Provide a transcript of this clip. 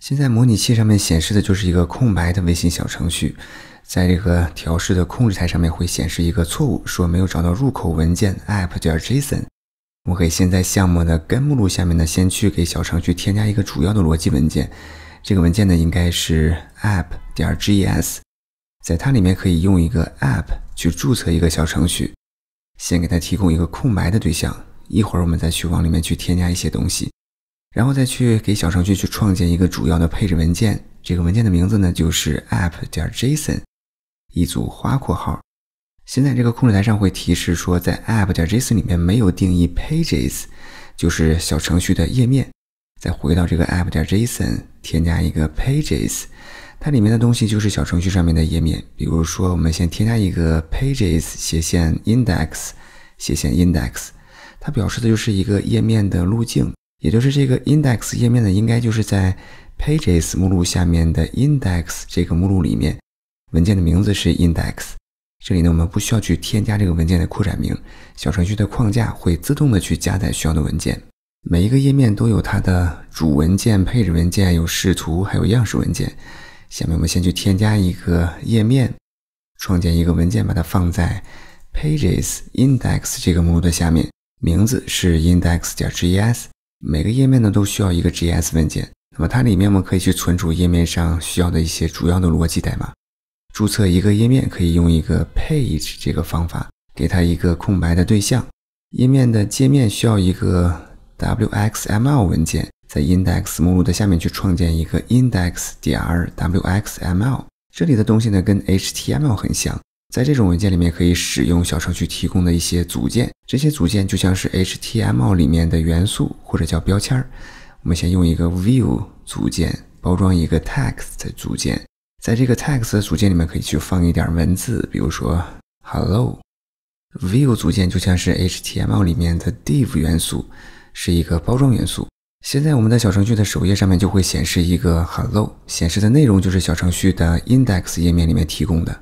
现在模拟器上面显示的就是一个空白的微信小程序，在这个调试的控制台上面会显示一个错误，说没有找到入口文件 app.json 点。我给现在项目的根目录下面呢，先去给小程序添加一个主要的逻辑文件，这个文件呢应该是 app.js，点在它里面可以用一个 app 去注册一个小程序，先给它提供一个空白的对象，一会儿我们再去往里面去添加一些东西。然后再去给小程序去创建一个主要的配置文件，这个文件的名字呢就是 app. 点 json。一组花括号。现在这个控制台上会提示说，在 app. 点 json 里面没有定义 pages，就是小程序的页面。再回到这个 app. 点 json，添加一个 pages，它里面的东西就是小程序上面的页面。比如说，我们先添加一个 pages 斜线 index 斜线 index，它表示的就是一个页面的路径。也就是这个 index 页面呢，应该就是在 pages 目录下面的 index 这个目录里面，文件的名字是 index。这里呢，我们不需要去添加这个文件的扩展名，小程序的框架会自动的去加载需要的文件。每一个页面都有它的主文件、配置文件、有视图，还有样式文件。下面我们先去添加一个页面，创建一个文件，把它放在 pages/index 这个目录的下面，名字是 index.js。每个页面呢都需要一个 JS 文件，那么它里面我们可以去存储页面上需要的一些主要的逻辑代码。注册一个页面可以用一个 page 这个方法，给它一个空白的对象。页面的界面需要一个 wxml 文件，在 index 目录的下面去创建一个 i n d e x 点 r w x m l 这里的东西呢跟 html 很像。在这种文件里面，可以使用小程序提供的一些组件。这些组件就像是 HTML 里面的元素或者叫标签儿。我们先用一个 View 组件包装一个 Text 组件，在这个 Text 组件里面可以去放一点文字，比如说 Hello。View 组件就像是 HTML 里面的 div 元素，是一个包装元素。现在我们在小程序的首页上面就会显示一个 Hello，显示的内容就是小程序的 index 页面里面提供的。